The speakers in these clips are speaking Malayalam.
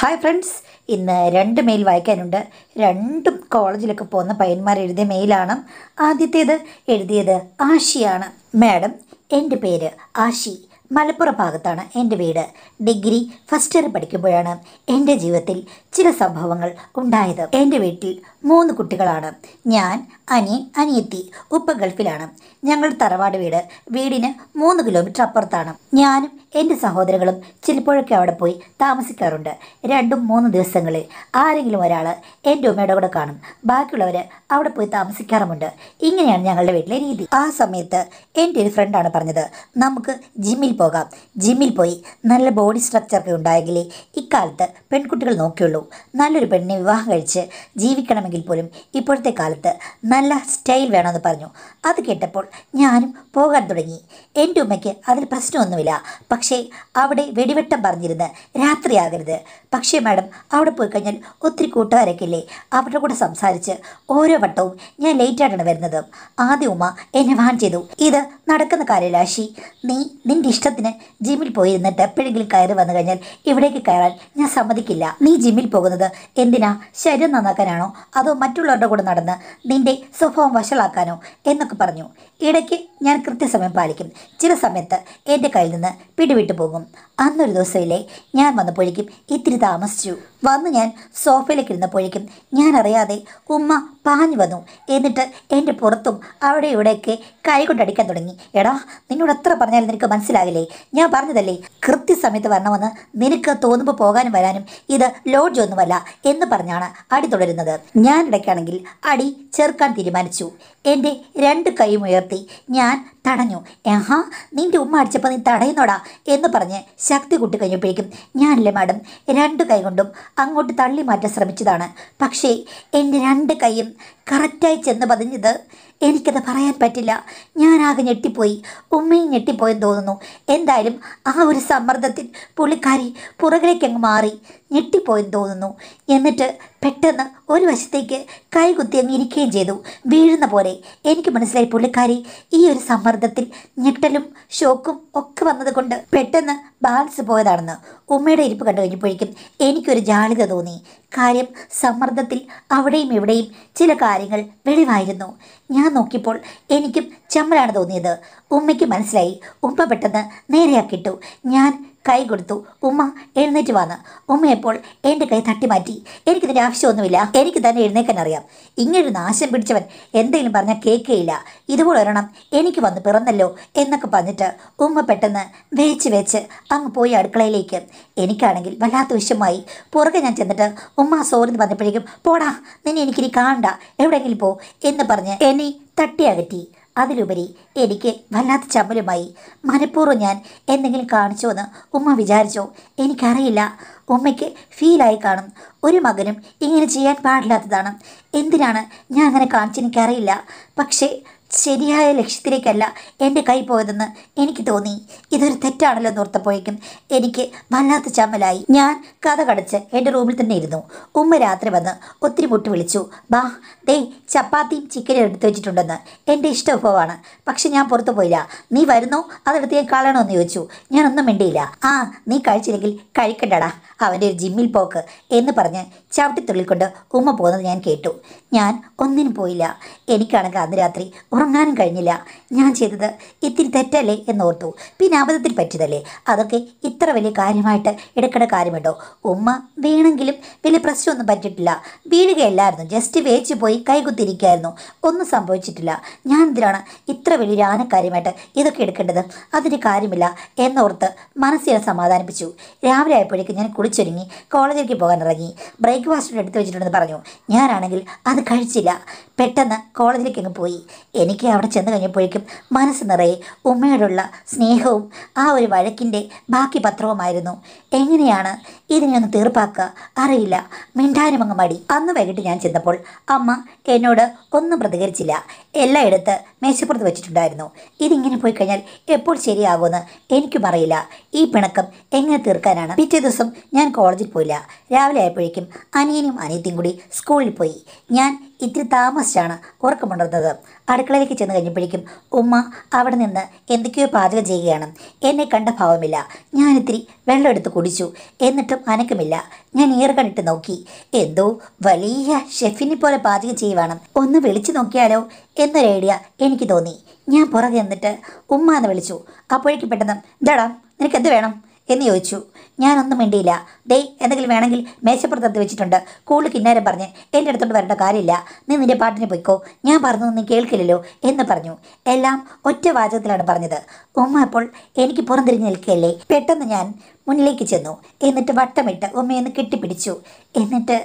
ഹായ് ഫ്രണ്ട്സ് ഇന്ന് രണ്ട് മെയിൽ വായിക്കാനുണ്ട് രണ്ടും കോളേജിലൊക്കെ പോകുന്ന പയ്യന്മാർ എഴുതിയ മെയിലാണ് ആദ്യത്തേത് എഴുതിയത് ആഷിയാണ് മാഡം എൻ്റെ പേര് ആഷി മലപ്പുറം ഭാഗത്താണ് എൻ്റെ വീട് ഡിഗ്രി ഫസ്റ്റ് ഇയർ പഠിക്കുമ്പോഴാണ് എൻ്റെ ജീവിതത്തിൽ ചില സംഭവങ്ങൾ ഉണ്ടായത് എൻ്റെ വീട്ടിൽ മൂന്ന് കുട്ടികളാണ് ഞാൻ അനിയൻ അനിയത്തി ഉപ്പ ഗൾഫിലാണ് ഞങ്ങൾ തറവാട് വീട് വീടിന് മൂന്ന് കിലോമീറ്റർ അപ്പുറത്താണ് ഞാനും എൻ്റെ സഹോദരങ്ങളും ചിലപ്പോഴൊക്കെ അവിടെ പോയി താമസിക്കാറുണ്ട് രണ്ടും മൂന്ന് ദിവസങ്ങളിൽ ആരെങ്കിലും ഒരാൾ എൻ്റെ ഉമ്മയുടെ കൂടെ കാണും ബാക്കിയുള്ളവർ അവിടെ പോയി താമസിക്കാറുമുണ്ട് ഇങ്ങനെയാണ് ഞങ്ങളുടെ വീട്ടിലെ രീതി ആ സമയത്ത് എൻ്റെ ഒരു ഫ്രണ്ടാണ് പറഞ്ഞത് നമുക്ക് ജിമ്മിൽ പോകാം ജിമ്മിൽ പോയി നല്ല ബോഡി സ്ട്രക്ചറൊക്കെ ഉണ്ടായെങ്കിലേ ഇക്കാലത്ത് പെൺകുട്ടികൾ നോക്കിയുള്ളൂ നല്ലൊരു പെണ്ണിനെ വിവാഹം കഴിച്ച് ജീവിക്കണമെങ്കിൽ പോലും ഇപ്പോഴത്തെ കാലത്ത് നല്ല സ്റ്റൈൽ വേണമെന്ന് പറഞ്ഞു അത് കേട്ടപ്പോൾ ഞാനും പോകാൻ തുടങ്ങി എൻ്റെ ഉമ്മയ്ക്ക് അതിൽ പ്രശ്നമൊന്നുമില്ല പക്ഷേ അവിടെ വെടിവെട്ടം പറഞ്ഞിരുന്ന് രാത്രിയാകരുത് പക്ഷേ മാഡം അവിടെ പോയി കഴിഞ്ഞാൽ ഒത്തിരി കൂട്ടുകാരൊക്കെ അവരുടെ കൂടെ സംസാരിച്ച് ഓരോ വട്ടവും ഞാൻ ലേറ്റായിട്ടാണ് വരുന്നത് ആദ്യ ഉമ്മ എന്നെ വാൻ ചെയ്തു ഇത് നടക്കുന്ന കാര്യമില്ല നീ നിന്റെ ഇഷ്ടത്തിന് ജിമ്മിൽ പോയിരുന്നിട്ട് എപ്പോഴെങ്കിലും കയറി വന്നു കഴിഞ്ഞാൽ ഇവിടേക്ക് കയറാൻ ഞാൻ സമ്മതിക്കില്ല നീ ജിമ്മിൽ പോകുന്നത് എന്തിനാ ശരീരം നന്നാക്കാനാണോ അതോ മറ്റുള്ളവരുടെ കൂടെ നടന്ന് നിന്റെ സ്വഭാവം വഷളാക്കാനോ എന്നൊക്കെ പറഞ്ഞു ഇടയ്ക്ക് ഞാൻ കൃത്യസമയം പാലിക്കും ചില സമയത്ത് എൻ്റെ കയ്യിൽ നിന്ന് പിടിവിട്ടു പോകും അന്നൊരു ദിവസമില്ലേ ഞാൻ വന്നപ്പോഴേക്കും ഇത്തിരി താമസിച്ചു വന്ന് ഞാൻ ഇരുന്നപ്പോഴേക്കും ഞാൻ അറിയാതെ ഉമ്മ പാഞ്ഞു വന്നു എന്നിട്ട് എൻ്റെ പുറത്തും അവിടെ ഇവിടെയൊക്കെ കൈകൊണ്ടടിക്കാൻ തുടങ്ങി എടാ നിന്നോട് എത്ര പറഞ്ഞാലും നിനക്ക് മനസ്സിലാകില്ലേ ഞാൻ പറഞ്ഞതല്ലേ കൃത്യസമയത്ത് വരണമെന്ന് നിനക്ക് തോന്നുമ്പോൾ പോകാനും വരാനും ഇത് ലോഡ്ജ് ഒന്നുമല്ല എന്ന് പറഞ്ഞാണ് അടി തുടരുന്നത് ഞാൻ ഇടയ്ക്കാണെങ്കിൽ അടി ചേർക്കാൻ തീരുമാനിച്ചു എൻ്റെ രണ്ട് കൈയും ഉയർത്തി ഞാൻ തടഞ്ഞു ഏഹാ നിന്റെ ഉമ്മ അടിച്ചപ്പോൾ നീ തടയുന്നോടാ എന്ന് പറഞ്ഞ് ശക്തി കുട്ടി കഴിഞ്ഞപ്പോഴേക്കും ഞാനല്ലേ മാഡം രണ്ട് കൈ കൊണ്ടും അങ്ങോട്ട് തള്ളി മാറ്റാൻ ശ്രമിച്ചതാണ് പക്ഷേ എൻ്റെ രണ്ട് കൈയും കറക്റ്റായി ചെന്ന് പതിഞ്ഞത് എനിക്കത് പറയാൻ പറ്റില്ല ഞാനാകെ ഞെട്ടിപ്പോയി ഉമ്മയും ഞെട്ടിപ്പോയെന്ന് തോന്നുന്നു എന്തായാലും ആ ഒരു സമ്മർദ്ദത്തിൽ പുള്ളിക്കാരി പുറകിലേക്കങ്ങ് മാറി ഞെട്ടിപ്പോയെന്ന് തോന്നുന്നു എന്നിട്ട് പെട്ടെന്ന് ഒരു വശത്തേക്ക് കൈകുത്തി അങ്ങ് ഇരിക്കുകയും ചെയ്തു വീഴുന്ന പോലെ എനിക്ക് മനസ്സിലായി പുള്ളിക്കാരി ഈ ഒരു സമ്മർദ്ദത്തിൽ ഞെട്ടലും ഷോക്കും ഒക്കെ വന്നതുകൊണ്ട് പെട്ടെന്ന് ബാലൻസ് പോയതാണെന്ന് ഉമ്മയുടെ ഇരിപ്പ് കണ്ടു കഴിഞ്ഞപ്പോഴേക്കും എനിക്കൊരു ജാളിത തോന്നി കാര്യം സമ്മർദ്ദത്തിൽ അവിടെയും ഇവിടെയും ചില കാര്യങ്ങൾ വെളിവായിരുന്നു ഞാൻ നോക്കിയപ്പോൾ എനിക്കും ചമ്മലാണ് തോന്നിയത് ഉമ്മയ്ക്ക് മനസ്സിലായി ഉമ്മ പെട്ടെന്ന് നേരെയാക്കിട്ടു ഞാൻ കൈ കൊടുത്തു ഉമ്മ എഴുന്നേറ്റ് വന്ന് ഉമ്മയപ്പോൾ എൻ്റെ കൈ തട്ടിമാറ്റി എനിക്കിതിൻ്റെ ആവശ്യമൊന്നുമില്ല എനിക്ക് തന്നെ എഴുന്നേക്കാൻ അറിയാം ഇങ്ങനൊരു നാശം പിടിച്ചവൻ എന്തെങ്കിലും പറഞ്ഞാൽ കേൾക്കുകയില്ല ഇതുപോലെ ഒരെണ്ണം എനിക്ക് വന്ന് പിറന്നല്ലോ എന്നൊക്കെ പറഞ്ഞിട്ട് ഉമ്മ പെട്ടെന്ന് വേച്ച് വേച്ച് അങ്ങ് പോയി അടുക്കളയിലേക്ക് എനിക്കാണെങ്കിൽ വല്ലാത്ത വിഷയമായി പുറകെ ഞാൻ ചെന്നിട്ട് ഉമ്മ സോറി എന്ന് പറഞ്ഞപ്പോഴേക്കും പോടാ നിന്നെ എനിക്കിനി കാണണ്ട എവിടെയെങ്കിലും പോ എന്ന് പറഞ്ഞ് എന്നെ തട്ടിയകറ്റി അതിലുപരി എനിക്ക് വല്ലാത്ത ചമ്മലുമായി മനഃപൂർവ്വം ഞാൻ എന്തെങ്കിലും കാണിച്ചോ എന്ന് ഉമ്മ വിചാരിച്ചോ എനിക്കറിയില്ല ഉമ്മയ്ക്ക് ഫീലായി കാണും ഒരു മകനും ഇങ്ങനെ ചെയ്യാൻ പാടില്ലാത്തതാണ് എന്തിനാണ് ഞാൻ അങ്ങനെ കാണിച്ചെനിക്കറിയില്ല പക്ഷേ ശരിയായ ലക്ഷ്യത്തിലേക്കല്ല എൻ്റെ കൈ പോയതെന്ന് എനിക്ക് തോന്നി ഇതൊരു തെറ്റാണല്ലോ എന്നോർത്തപ്പോഴേക്കും എനിക്ക് വല്ലാത്ത ചമ്മലായി ഞാൻ കഥ കടച്ച് എൻ്റെ റൂമിൽ തന്നെ ഇരുന്നു ഉമ്മ രാത്രി വന്ന് ഒത്തിരി മുട്ട് വിളിച്ചു ബാ ദേ ചപ്പാത്തിയും ചിക്കനും എടുത്തു വെച്ചിട്ടുണ്ടെന്ന് എൻ്റെ ഇഷ്ട വിഭവമാണ് പക്ഷെ ഞാൻ പുറത്തു പോയില്ല നീ വരുന്നോ അതെടുത്ത് ഞാൻ എന്ന് ചോദിച്ചു ഞാനൊന്നും മിണ്ടിയില്ല ആ നീ കഴിച്ചില്ലെങ്കിൽ കഴിക്കണ്ടടാ അവൻ്റെ ഒരു ജിമ്മിൽ പോക്ക് എന്ന് പറഞ്ഞ് ചവിട്ടിത്തുള്ളിക്കൊണ്ട് ഉമ്മ പോകുന്നത് ഞാൻ കേട്ടു ഞാൻ ഒന്നിനും പോയില്ല എനിക്കാണെങ്കിൽ അന്ന് രാത്രി ഉറങ്ങാനും കഴിഞ്ഞില്ല ഞാൻ ചെയ്തത് ഇത്തിരി തെറ്റല്ലേ എന്നോർത്തു പിന്നെ അബദ്ധത്തിൽ പറ്റിയതല്ലേ അതൊക്കെ ഇത്ര വലിയ കാര്യമായിട്ട് എടുക്കേണ്ട കാര്യമുണ്ടോ ഉമ്മ വീണെങ്കിലും വലിയ പ്രശ്നമൊന്നും പറ്റിയിട്ടില്ല വീഴുകയല്ലായിരുന്നു ജസ്റ്റ് വേച്ച് പോയി കൈകുത്തിരിക്കായിരുന്നു ഒന്നും സംഭവിച്ചിട്ടില്ല ഞാൻ എന്തിനാണ് ഇത്ര വലിയൊരു ആനക്കാര്യമായിട്ട് ഇതൊക്കെ എടുക്കേണ്ടത് അതിന് കാര്യമില്ല എന്നോർത്ത് മനസ്സിനെ സമാധാനിപ്പിച്ചു രാവിലെ ആയപ്പോഴേക്കും ഞാൻ കുളിച്ചൊരുങ്ങി കോളേജിലേക്ക് പോകാൻ ഇറങ്ങി ബ്രേക്ക്ഫാസ്റ്റ് എടുത്ത് വെച്ചിട്ടുണ്ടെന്ന് പറഞ്ഞു ഞാനാണെങ്കിൽ അത് കഴിച്ചില്ല പെട്ടെന്ന് കോളേജിലേക്ക് അങ്ങ് പോയി എനിക്ക് അവിടെ ചെന്ന് കഴിഞ്ഞപ്പോഴേക്കും മനസ്സ് നിറയെ ഉമ്മയോടുള്ള സ്നേഹവും ആ ഒരു വഴക്കിൻ്റെ ബാക്കി പത്രവുമായിരുന്നു എങ്ങനെയാണ് ഇതിനെ ഒന്ന് തീർപ്പാക്കുക അറിയില്ല മിണ്ടാനുമങ്ങ് മടി അന്ന് വൈകിട്ട് ഞാൻ ചെന്നപ്പോൾ അമ്മ എന്നോട് ഒന്നും പ്രതികരിച്ചില്ല എല്ലായിടത്ത് മേശപ്പുറത്ത് വെച്ചിട്ടുണ്ടായിരുന്നു ഇതിങ്ങനെ പോയി കഴിഞ്ഞാൽ എപ്പോൾ ശരിയാകുമെന്ന് എനിക്കും അറിയില്ല ഈ പിണക്കം എങ്ങനെ തീർക്കാനാണ് പിറ്റേ ദിവസം ഞാൻ കോളേജിൽ പോയില്ല രാവിലെ ആയപ്പോഴേക്കും അനിയനും അനിയത്തിയും കൂടി സ്കൂളിൽ പോയി ഞാൻ ഇത്തിരി താമസിച്ചാണ് ഉറക്കമുണർന്നത് അടുക്കളയിലേക്ക് ചെന്ന് കഴിഞ്ഞപ്പോഴേക്കും ഉമ്മ അവിടെ നിന്ന് എന്തൊക്കെയോ പാചകം ചെയ്യുകയാണ് എന്നെ കണ്ട ഭാവമില്ല ഞാനിത്തിരി വെള്ളം എടുത്ത് കുടിച്ചു എന്നിട്ടും അനക്കമില്ല ഞാൻ ഈർ നോക്കി എന്തോ വലിയ ഷെഫിനെ പോലെ പാചകം ചെയ്യുവാണ് ഒന്ന് വിളിച്ചു നോക്കിയാലോ എന്നൊരു ഐഡിയ എനിക്ക് തോന്നി ഞാൻ പുറകെ നിന്നിട്ട് ഉമ്മ എന്ന് വിളിച്ചു അപ്പോഴേക്കും പെട്ടെന്ന് ഇതാടാ നിനക്ക് വേണം എന്ന് ചോദിച്ചു ഞാനൊന്നും മിണ്ടിയില്ല ദേ എന്തെങ്കിലും വേണമെങ്കിൽ മേശപ്പുറത്ത് വെച്ചിട്ടുണ്ട് കൂടുതൽ കിന്നാരം പറഞ്ഞ് എൻ്റെ അടുത്തോട്ട് വരേണ്ട കാര്യമില്ല നീ നിൻ്റെ പാട്ടിന് പൊയ്ക്കോ ഞാൻ പറഞ്ഞു നീ കേൾക്കില്ലല്ലോ എന്ന് പറഞ്ഞു എല്ലാം ഒറ്റ വാചകത്തിലാണ് പറഞ്ഞത് ഉമ്മ അപ്പോൾ എനിക്ക് പുറംതിരിഞ്ഞ് നിൽക്കുകയല്ലേ പെട്ടെന്ന് ഞാൻ മുന്നിലേക്ക് ചെന്നു എന്നിട്ട് വട്ടമിട്ട് ഉമ്മയെന്ന് കെട്ടിപ്പിടിച്ചു എന്നിട്ട്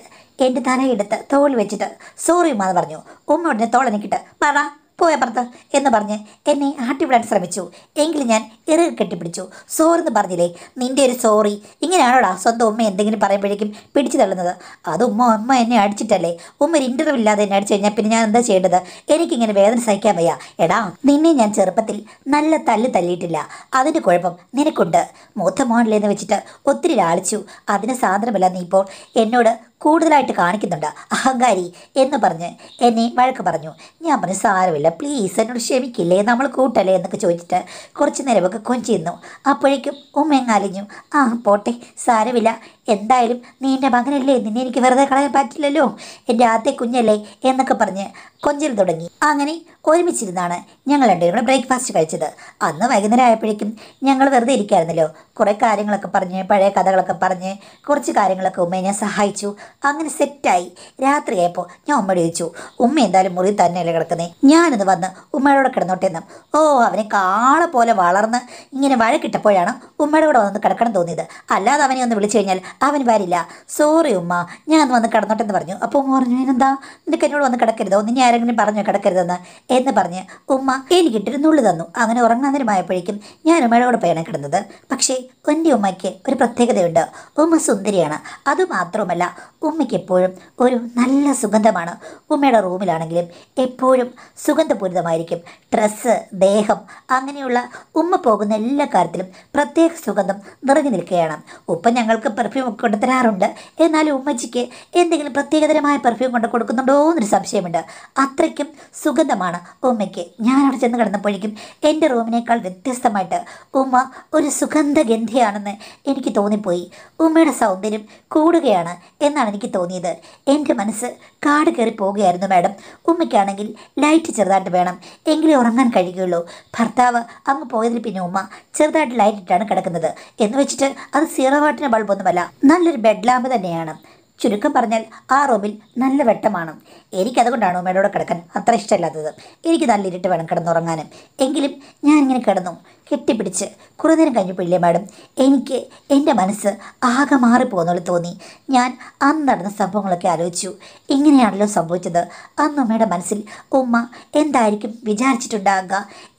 എൻ്റെ തലയെടുത്ത് തോൾ വെച്ചിട്ട് സോറി ഉമ്മ എന്ന് പറഞ്ഞു ഉമ്മ ഉടനെ തോളെനിക്കിട്ട് പറ പോയപ്പുറത്ത് എന്ന് പറഞ്ഞ് എന്നെ ആട്ടിവിടാൻ ശ്രമിച്ചു എങ്കിലും ഞാൻ ഇറുകി കെട്ടിപ്പിടിച്ചു സോറെന്ന് പറഞ്ഞില്ലേ നിൻ്റെ ഒരു സോറി ഇങ്ങനെയാണോടാ സ്വന്തം ഉമ്മ എന്തെങ്കിലും പറയുമ്പോഴേക്കും പിടിച്ചു തള്ളുന്നത് അത് ഉമ്മ അമ്മ എന്നെ അടിച്ചിട്ടല്ലേ ഉമ്മ ഒരു ഇൻ്റർവ്യൂ ഇല്ലാതെ എന്നെ അടിച്ചു കഴിഞ്ഞാൽ പിന്നെ ഞാൻ എന്താ ചെയ്യേണ്ടത് എനിക്കിങ്ങനെ വേദന സഹിക്കാൻ വയ്യ എടാ നിന്നെ ഞാൻ ചെറുപ്പത്തിൽ നല്ല തല്ല് തല്ലിയിട്ടില്ല അതിൻ്റെ കുഴപ്പം നിനക്കുണ്ട് മൂത്ത മോണിലെന്ന് വെച്ചിട്ട് ഒത്തിരി ലാളിച്ചു അതിന് സാന്ദ്രമല്ല നീ ഇപ്പോൾ എന്നോട് കൂടുതലായിട്ട് കാണിക്കുന്നുണ്ട് അഹങ്കാരി എന്ന് പറഞ്ഞ് എന്നെ വഴക്ക് പറഞ്ഞു ഞാൻ പറഞ്ഞു സാരമില്ല പ്ലീസ് എന്നോട് ക്ഷമിക്കില്ലേ നമ്മൾ കൂട്ടല്ലേ എന്നൊക്കെ ചോദിച്ചിട്ട് കുറച്ച് നേരമൊക്കെ കൊഞ്ചിരുന്നു അപ്പോഴേക്കും ഉമ്മയങ്ങാലിഞ്ഞു ആ പോട്ടെ സാരമില്ല എന്തായാലും നീ എൻ്റെ മകനല്ലേ നിന്നെ എനിക്ക് വെറുതെ കളയാൻ പറ്റില്ലല്ലോ എൻ്റെ ആദ്യ കുഞ്ഞല്ലേ എന്നൊക്കെ പറഞ്ഞ് കൊഞ്ചൽ തുടങ്ങി അങ്ങനെ ഒരുമിച്ചിരുന്നാണ് ഞങ്ങൾ രണ്ടുപേരും കൂടെ ബ്രേക്ക്ഫാസ്റ്റ് കഴിച്ചത് അന്ന് വൈകുന്നേരം ആയപ്പോഴേക്കും ഞങ്ങൾ വെറുതെ ഇരിക്കായിരുന്നല്ലോ കുറേ കാര്യങ്ങളൊക്കെ പറഞ്ഞ് പഴയ കഥകളൊക്കെ പറഞ്ഞ് കുറച്ച് കാര്യങ്ങളൊക്കെ ഉമ്മയെ ഞാൻ സഹായിച്ചു അങ്ങനെ സെറ്റായി രാത്രിയായപ്പോൾ ഞാൻ ഉമ്മ ചോദിച്ചു ഉമ്മ എന്തായാലും മുറി തന്നെയല്ലേ കിടക്കുന്നേ ഞാനൊന്ന് വന്ന് ഉമ്മയോടെ കിടന്നോട്ടെന്നും ഓ അവനെ കാള പോലെ വളർന്ന് ഇങ്ങനെ വഴക്കിട്ടപ്പോഴാണ് ഉമ്മയുടെ കൂടെ വന്ന് കിടക്കണം തോന്നിയത് അല്ലാതെ അവനെ ഒന്ന് വിളിച്ചു കഴിഞ്ഞാൽ അവൻ വരില്ല സോറി ഉമ്മ ഞാൻ വന്ന് കിടന്നോട്ടെന്ന് പറഞ്ഞു അപ്പോൾ ഉമ്മ പറഞ്ഞു എന്താ നിനക്ക് എന്നോട് വന്ന് കിടക്കരുതോ നീ ആരെങ്കിലും പറഞ്ഞു കിടക്കരുതെന്ന് എന്ന് പറഞ്ഞ് ഉമ്മ എനിക്കിട്ടൊരു നുള്ളു തന്നു അങ്ങനെ ഉറങ്ങാനേരമായപ്പോഴേക്കും ഞാൻ ഉമ്മയുടെ കൂടെ പേന കിടന്നത് പക്ഷേ എൻ്റെ ഉമ്മയ്ക്ക് ഒരു പ്രത്യേകതയുണ്ട് ഉമ്മ സുന്ദരിയാണ് അതുമാത്രവുമല്ല ഉമ്മയ്ക്ക് എപ്പോഴും ഒരു നല്ല സുഗന്ധമാണ് ഉമ്മയുടെ റൂമിലാണെങ്കിലും എപ്പോഴും സുഗന്ധപൂരിതമായിരിക്കും ഡ്രസ്സ് ദേഹം അങ്ങനെയുള്ള ഉമ്മ പോകുന്ന എല്ലാ കാര്യത്തിലും പ്രത്യേക സുഗന്ധം നിറഞ്ഞു നിൽക്കുകയാണ് ഉപ്പ ഞങ്ങൾക്ക് പെർഫ്യൂം കൊണ്ടു തരാറുണ്ട് എന്നാൽ ഉമ്മച്ചിക്ക് എന്തെങ്കിലും പ്രത്യേകതരമായ പെർഫ്യൂം കൊണ്ട് കൊടുക്കുന്നുണ്ടോ എന്നൊരു സംശയമുണ്ട് അത്രയ്ക്കും സുഗന്ധമാണ് ഉമ്മയ്ക്ക് ഞാൻ അവിടെ ചെന്ന് കിടന്നപ്പോഴേക്കും എൻ്റെ റൂമിനേക്കാൾ വ്യത്യസ്തമായിട്ട് ഉമ്മ ഒരു സുഗന്ധഗന്ധിയാണെന്ന് എനിക്ക് തോന്നിപ്പോയി ഉമ്മയുടെ സൗന്ദര്യം കൂടുകയാണ് എന്നാണ് എനിക്ക് തോന്നിയത് എൻ്റെ മനസ്സ് കാട് കയറി പോവുകയായിരുന്നു മാഡം ഉമ്മയ്ക്കാണെങ്കിൽ ലൈറ്റ് ചെറുതായിട്ട് വേണം എങ്കിലേ ഉറങ്ങാൻ കഴിയുകയുള്ളൂ ഭർത്താവ് അങ്ങ് പോയതിന് പിന്നെ ഉമ്മ ചെറുതായിട്ട് ലൈറ്റ് ഇട്ടാണ് കിടക്കുന്നത് എന്ന് വെച്ചിട്ട് അത് സീറോ വാട്ടിന് ബൾബൊന്നുമല്ല നല്ലൊരു ബെഡ് ലാമ്പ് തന്നെയാണ് ചുരുക്കം പറഞ്ഞാൽ ആ റൂമിൽ നല്ല വെട്ടമാണ് അതുകൊണ്ടാണ് ഉമ്മയോടെ കിടക്കാൻ അത്ര ഇഷ്ടമല്ലാത്തത് എനിക്ക് നല്ല ഇരുട്ട് വേണം കിടന്നുറങ്ങാനും എങ്കിലും ഞാൻ ഇങ്ങനെ കിടന്നു കെട്ടിപ്പിടിച്ച് കുറേ നേരം കഴിഞ്ഞ് പിള്ളേ മാഡം എനിക്ക് എൻ്റെ മനസ്സ് ആകെ മാറിപ്പോകുന്നുള്ളു തോന്നി ഞാൻ അന്ന് നടന്ന സംഭവങ്ങളൊക്കെ ആലോചിച്ചു ഇങ്ങനെയാണല്ലോ സംഭവിച്ചത് അന്ന് അമ്മയുടെ മനസ്സിൽ ഉമ്മ എന്തായിരിക്കും വിചാരിച്ചിട്ടുണ്ടാകുക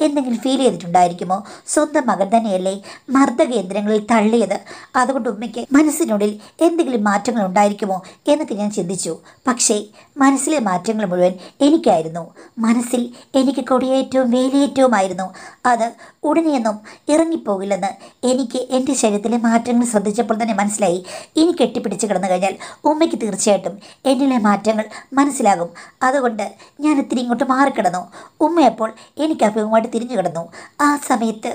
എന്തെങ്കിലും ഫീൽ ചെയ്തിട്ടുണ്ടായിരിക്കുമോ സ്വന്തം മകൻ തന്നെയല്ലേ മർദ്ദകേന്ദ്രങ്ങളിൽ തള്ളിയത് അതുകൊണ്ട് ഉമ്മയ്ക്ക് മനസ്സിനുള്ളിൽ എന്തെങ്കിലും മാറ്റങ്ങൾ ഉണ്ടായിരിക്കുമോ എന്നൊക്കെ ഞാൻ ചിന്തിച്ചു പക്ഷേ മനസ്സിലെ മാറ്റങ്ങൾ മുഴുവൻ എനിക്കായിരുന്നു മനസ്സിൽ എനിക്ക് കൊടിയേറ്റവും ആയിരുന്നു അത് ഉടനെ അങ്ങനെയൊന്നും ഇറങ്ങിപ്പോകില്ലെന്ന് എനിക്ക് എൻ്റെ ശരീരത്തിലെ മാറ്റങ്ങൾ ശ്രദ്ധിച്ചപ്പോൾ തന്നെ മനസ്സിലായി ഇനി കെട്ടിപ്പിടിച്ച് കിടന്നു കഴിഞ്ഞാൽ ഉമ്മയ്ക്ക് തീർച്ചയായിട്ടും എന്നിലെ മാറ്റങ്ങൾ മനസ്സിലാകും അതുകൊണ്ട് ഞാൻ ഇത്തിരി ഇങ്ങോട്ട് മാറിക്കിടന്നു ഉമ്മയപ്പോൾ എനിക്ക് അഭിമുഖമായിട്ട് തിരിഞ്ഞു കിടന്നു ആ സമയത്ത്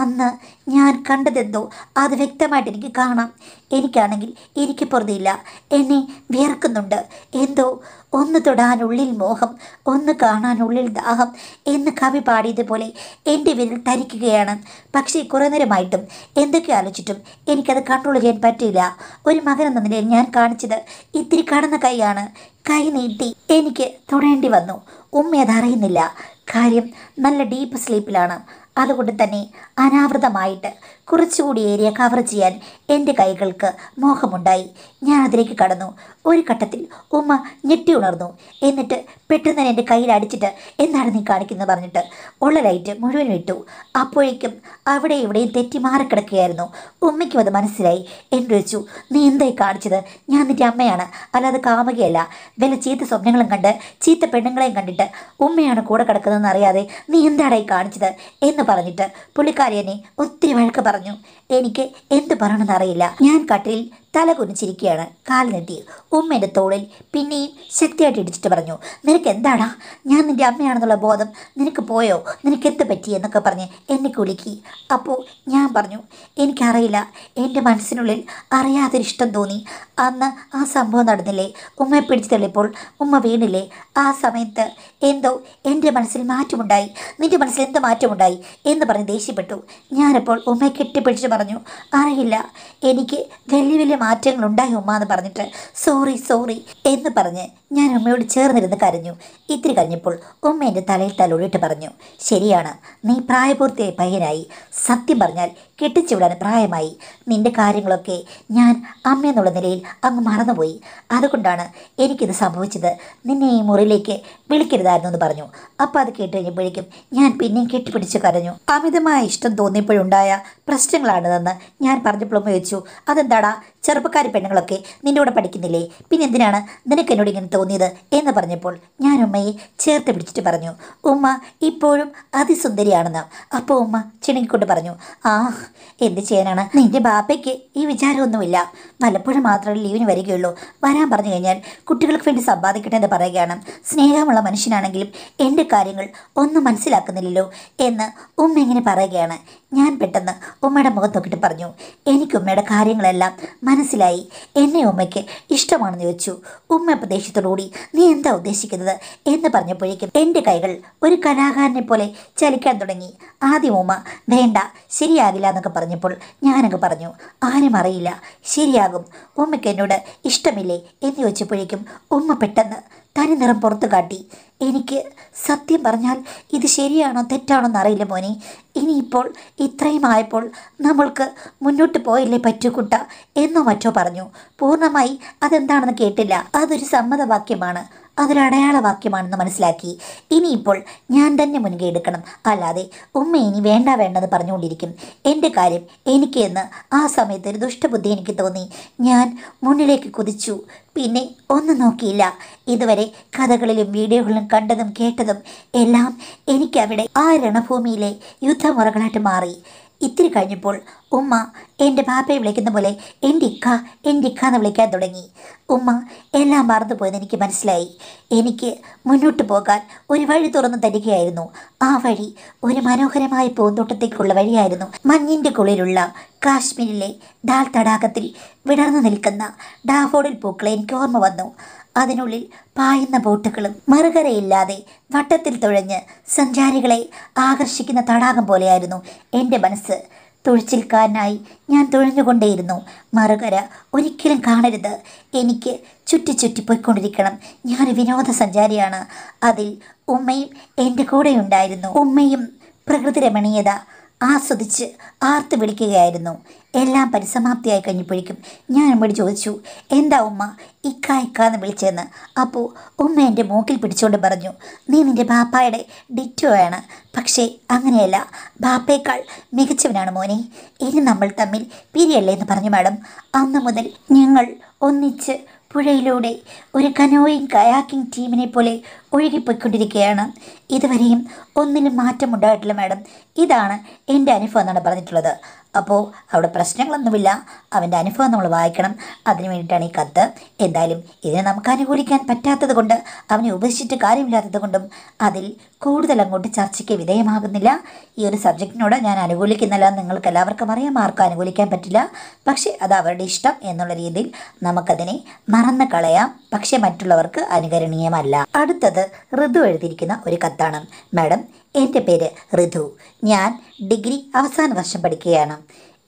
അന്ന് ഞാൻ കണ്ടതെന്തോ അത് വ്യക്തമായിട്ട് എനിക്ക് കാണാം എനിക്കാണെങ്കിൽ എനിക്ക് പൊറുതിയില്ല എന്നെ വിയർക്കുന്നുണ്ട് എന്തോ ഒന്ന് തൊടാനുള്ളിൽ മോഹം ഒന്ന് കാണാനുള്ളിൽ ദാഹം എന്ന് കവി പാടിയതുപോലെ എൻ്റെ വിരൽ തരിക്കുകയാണ് പക്ഷേ കുറേ നേരമായിട്ടും എന്തൊക്കെ ആലോചിച്ചിട്ടും എനിക്കത് കൺട്രോൾ ചെയ്യാൻ പറ്റില്ല ഒരു മകനെന്ന നിലയിൽ ഞാൻ കാണിച്ചത് ഇത്തിരി കടന്ന കൈയാണ് കൈ നീട്ടി എനിക്ക് തൊടേണ്ടി വന്നു ഉമ്മ അതറിയുന്നില്ല കാര്യം നല്ല ഡീപ്പ് സ്ലീപ്പിലാണ് അതുകൊണ്ട് തന്നെ അനാവൃതമായിട്ട് കുറച്ചുകൂടി ഏരിയ കവർ ചെയ്യാൻ എൻ്റെ കൈകൾക്ക് മോഹമുണ്ടായി ഞാൻ അതിലേക്ക് കടന്നു ഒരു ഘട്ടത്തിൽ ഉമ്മ ഞെട്ടി ഉണർന്നു എന്നിട്ട് പെട്ടെന്ന് എൻ്റെ കയ്യിൽ അടിച്ചിട്ട് എന്താണ് നീ കാണിക്കുന്നത് പറഞ്ഞിട്ട് ഉള്ള ലൈറ്റ് മുഴുവൻ ഇട്ടു അപ്പോഴേക്കും അവിടെ ഇവിടെയും തെറ്റി മാറിക്കിടക്കുകയായിരുന്നു ഉമ്മയ്ക്കും അത് മനസ്സിലായി എൻ്റെ വെച്ചു നീ എന്തായി കാണിച്ചത് ഞാൻ നിൻ്റെ അമ്മയാണ് അല്ലാതെ കാമുകയല്ല വല്ല ചീത്ത സ്വപ്നങ്ങളും കണ്ട് ചീത്ത പെണ്ണുങ്ങളെയും കണ്ടിട്ട് ഉമ്മയാണ് കൂടെ കിടക്കുന്നതെന്ന് അറിയാതെ നീ എന്താടായി കാണിച്ചത് എന്ന് പറഞ്ഞിട്ട് പുള്ളിക്കാരി എന്നെ ഒത്തിരി വഴക്ക് പറഞ്ഞു എനിക്ക് എന്ത് പറയണമെന്നറിയില്ല ഞാൻ കട്ടിലിൽ തല കുനിച്ചിരിക്കുകയാണ് കാൽ നീട്ടി തോളിൽ പിന്നെയും ശക്തിയായിട്ട് ഇടിച്ചിട്ട് പറഞ്ഞു നിനക്ക് എന്താടാ ഞാൻ നിൻ്റെ അമ്മയാണെന്നുള്ള ബോധം നിനക്ക് പോയോ നിനക്ക് എന്ത് പറ്റി എന്നൊക്കെ പറഞ്ഞ് എന്നെ കുളിക്കി അപ്പോൾ ഞാൻ പറഞ്ഞു എനിക്കറിയില്ല എൻ്റെ മനസ്സിനുള്ളിൽ അറിയാതൊരു ഇഷ്ടം തോന്നി അന്ന് ആ സംഭവം നടന്നില്ലേ ഉമ്മയെ പിടിച്ചു തള്ളിയപ്പോൾ ഉമ്മ വീണില്ലേ ആ സമയത്ത് എന്തോ എൻ്റെ മനസ്സിൽ മാറ്റമുണ്ടായി നിൻ്റെ മനസ്സിൽ എന്ത് മാറ്റമുണ്ടായി എന്ന് പറഞ്ഞ് ദേഷ്യപ്പെട്ടു ഞാനപ്പോൾ ഉമ്മയെ കെട്ടിപ്പിടിച്ച് പറഞ്ഞു അറിയില്ല എനിക്ക് വലിയ വലിയ മാറ്റങ്ങൾ ഉണ്ടായി ഉമ്മ എന്ന് പറഞ്ഞിട്ട് സോറി സോറി എന്ന് പറഞ്ഞ് ഞാൻ ഉമ്മയോട് ചേർന്നിരുന്ന് കരഞ്ഞു ഇത്തിരി കഴിഞ്ഞപ്പോൾ ഉമ്മ എൻ്റെ തലയിൽ തലോടിയിട്ട് പറഞ്ഞു ശരിയാണ് നീ പ്രായപൂർത്തിയായി പയ്യനായി സത്യം പറഞ്ഞാൽ കെട്ടിച്ചുവിടാൻ പ്രായമായി നിന്റെ കാര്യങ്ങളൊക്കെ ഞാൻ അമ്മയെന്നുള്ള നിലയിൽ അങ്ങ് മറന്നുപോയി അതുകൊണ്ടാണ് എനിക്കിത് സംഭവിച്ചത് നിന്നെ ഈ മുറിയിലേക്ക് വിളിക്കരുതായിരുന്നു എന്ന് പറഞ്ഞു അപ്പോൾ അത് കേട്ട് കഴിഞ്ഞപ്പോഴേക്കും ഞാൻ പിന്നെയും കെട്ടിപ്പിടിച്ച് കരഞ്ഞു അമിതമായ ഇഷ്ടം തോന്നിയപ്പോഴുണ്ടായ പ്രശ്നങ്ങളാണിതെന്ന് ഞാൻ പറഞ്ഞപ്പോഴും ചോദിച്ചു അതെന്താടാ ചെറുപ്പക്കാരി പെണ്ണുങ്ങളൊക്കെ നിൻ്റെ കൂടെ പഠിക്കുന്നില്ലേ പിന്നെ എന്തിനാണ് നിനക്ക് എന്നോട് ഇങ്ങനെ തോന്നിയത് എന്ന് പറഞ്ഞപ്പോൾ ഞാൻ ഉമ്മയെ ചേർത്ത് പിടിച്ചിട്ട് പറഞ്ഞു ഉമ്മ ഇപ്പോഴും അതിസുന്ദരിയാണെന്ന് അപ്പോൾ ഉമ്മ ചിണുങ്ങിക്കൊണ്ട് പറഞ്ഞു ആ എന്ത് ചെയ്യാനാണ് നിന്റെ ബാപ്പയ്ക്ക് ഈ വിചാരമൊന്നുമില്ല വല്ലപ്പോഴും മാത്രമേ ലീവിന് വരികയുള്ളൂ വരാൻ പറഞ്ഞു കഴിഞ്ഞാൽ കുട്ടികൾക്ക് വേണ്ടി സമ്പാദിക്കട്ടെ എന്ന് പറയുകയാണ് സ്നേഹമുള്ള മനുഷ്യനാണെങ്കിലും എൻ്റെ കാര്യങ്ങൾ ഒന്നും മനസ്സിലാക്കുന്നില്ലല്ലോ എന്ന് ഉമ്മ ഇങ്ങനെ പറയുകയാണ് ഞാൻ പെട്ടെന്ന് ഉമ്മയുടെ മുഖം നോക്കിയിട്ട് പറഞ്ഞു എനിക്ക് ഉമ്മയുടെ കാര്യങ്ങളെല്ലാം മനസ്സിലായി എന്നെ ഉമ്മയ്ക്ക് ഇഷ്ടമാണെന്ന് ചോദിച്ചു ഉമ്മ പ്രദേശത്തോടുകൂടി നീ എന്താ ഉദ്ദേശിക്കുന്നത് എന്ന് പറഞ്ഞപ്പോഴേക്കും എൻ്റെ കൈകൾ ഒരു കലാകാരനെ പോലെ ചലിക്കാൻ തുടങ്ങി ആദ്യം ഉമ്മ വേണ്ട ശരിയാകില്ല എന്നൊക്കെ പറഞ്ഞപ്പോൾ ഞാനങ്ങ് പറഞ്ഞു ആരും അറിയില്ല ശരിയാകും ഉമ്മയ്ക്ക് എന്നോട് ഇഷ്ടമില്ലേ എന്ന് ചോദിച്ചപ്പോഴേക്കും ഉമ്മ പെട്ടെന്ന് തനി നിറം പുറത്തു കാട്ടി എനിക്ക് സത്യം പറഞ്ഞാൽ ഇത് ശരിയാണോ തെറ്റാണോ എന്നറിയില്ല മോനെ ഇനിയിപ്പോൾ ഇത്രയും ആയപ്പോൾ നമ്മൾക്ക് മുന്നോട്ട് പോയില്ലേ കുട്ട എന്നോ മറ്റോ പറഞ്ഞു പൂർണ്ണമായി അതെന്താണെന്ന് കേട്ടില്ല അതൊരു സമ്മതവാക്യമാണ് അതൊരടയാളവാക്യമാണെന്ന് മനസ്സിലാക്കി ഇനിയിപ്പോൾ ഞാൻ തന്നെ മുൻകൈ എടുക്കണം അല്ലാതെ ഉമ്മ ഇനി വേണ്ട വേണ്ടെന്ന് പറഞ്ഞുകൊണ്ടിരിക്കും എൻ്റെ കാര്യം എനിക്ക് എന്ന് ആ സമയത്ത് ഒരു ദുഷ്ടബുദ്ധി എനിക്ക് തോന്നി ഞാൻ മുന്നിലേക്ക് കുതിച്ചു പിന്നെ ഒന്നും നോക്കിയില്ല ഇതുവരെ കഥകളിലും വീഡിയോകളിലും കണ്ടതും കേട്ടതും എല്ലാം എനിക്കവിടെ ആ രണഭൂമിയിലെ യുദ്ധമുറകളായിട്ട് മാറി ഇത്തിരി കഴിഞ്ഞപ്പോൾ ഉമ്മ എൻ്റെ ബാപ്പയെ വിളിക്കുന്ന പോലെ എൻ്റെ ഇക്ക എൻ്റെ ഇക്ക എന്ന് വിളിക്കാൻ തുടങ്ങി ഉമ്മ എല്ലാം പോയെന്ന് എനിക്ക് മനസ്സിലായി എനിക്ക് മുന്നോട്ട് പോകാൻ ഒരു വഴി തുറന്നു തരികയായിരുന്നു ആ വഴി ഒരു മനോഹരമായ പൂന്തോട്ടത്തേക്കുള്ള വഴിയായിരുന്നു മഞ്ഞിൻ്റെ കുളിലുള്ള കാശ്മീരിലെ ദാൽ തടാകത്തിൽ വിടർന്നു നിൽക്കുന്ന ഡാഫോഡിൽ പൂക്കളെ എനിക്ക് ഓർമ്മ വന്നു അതിനുള്ളിൽ പായുന്ന ബോട്ടുകളും മറുകരയില്ലാതെ വട്ടത്തിൽ തുഴഞ്ഞ് സഞ്ചാരികളെ ആകർഷിക്കുന്ന തടാകം പോലെയായിരുന്നു എൻ്റെ മനസ്സ് തുഴച്ചിൽക്കാരനായി ഞാൻ തുഴഞ്ഞുകൊണ്ടേയിരുന്നു മറുകര ഒരിക്കലും കാണരുത് എനിക്ക് ചുറ്റി ചുറ്റി പോയിക്കൊണ്ടിരിക്കണം ഞാനൊരു വിനോദസഞ്ചാരിയാണ് അതിൽ ഉമ്മയും എൻ്റെ കൂടെയുണ്ടായിരുന്നു ഉമ്മയും പ്രകൃതി രമണീയത ആസ്വദിച്ച് ആർത്ത് വിളിക്കുകയായിരുന്നു എല്ലാം പരിസമാപ്തിയായി കഴിഞ്ഞപ്പോഴേക്കും ഞാൻ അമ്മയോട് ചോദിച്ചു എന്താ ഉമ്മ ഇക്ക ഇക്കാന്ന് വിളിച്ചതെന്ന് അപ്പോൾ ഉമ്മ എൻ്റെ മൂക്കിൽ പിടിച്ചുകൊണ്ട് പറഞ്ഞു നീ നിൻ്റെ ബാപ്പായുടെ ആണ് പക്ഷേ അങ്ങനെയല്ല ബാപ്പയേക്കാൾ മികച്ചവനാണ് മോനെ ഇനി നമ്മൾ തമ്മിൽ പിരിയല്ലേ എന്ന് പറഞ്ഞു മാഡം അന്ന് മുതൽ ഞങ്ങൾ ഒന്നിച്ച് പുഴയിലൂടെ ഒരു കനോയിങ് കയാക്കിംഗ് ടീമിനെ പോലെ ഒഴുകിപ്പോയിക്കൊണ്ടിരിക്കുകയാണ് ഇതുവരെയും ഒന്നിലും മാറ്റമുണ്ടായിട്ടില്ല മാഡം ഇതാണ് എൻ്റെ അനുഭവം എന്നാണ് പറഞ്ഞിട്ടുള്ളത് അപ്പോൾ അവിടെ പ്രശ്നങ്ങളൊന്നുമില്ല അവൻ്റെ അനുഭവം നമ്മൾ വായിക്കണം അതിനു വേണ്ടിയിട്ടാണ് ഈ കത്ത് എന്തായാലും ഇതിനെ നമുക്ക് അനുകൂലിക്കാൻ പറ്റാത്തത് കൊണ്ട് അവനെ ഉപേക്ഷിച്ചിട്ട് കാര്യമില്ലാത്തത് കൊണ്ടും അതിൽ കൂടുതൽ അങ്ങോട്ട് ചർച്ചയ്ക്ക് വിധേയമാകുന്നില്ല ഈ ഒരു സബ്ജക്റ്റിനോട് ഞാൻ അനുകൂലിക്കുന്നില്ല നിങ്ങൾക്ക് എല്ലാവർക്കും അറിയാം ആർക്കും അനുകൂലിക്കാൻ പറ്റില്ല പക്ഷേ അത് അവരുടെ ഇഷ്ടം എന്നുള്ള രീതിയിൽ നമുക്കതിനെ മറന്നു കളയാം പക്ഷേ മറ്റുള്ളവർക്ക് അനുകരണീയമല്ല അടുത്തത് ഋതു എഴുതിയിരിക്കുന്ന ഒരു കത്താണ് മാഡം എൻ്റെ പേര് ഋതു ഞാൻ ഡിഗ്രി അവസാന വർഷം പഠിക്കുകയാണ്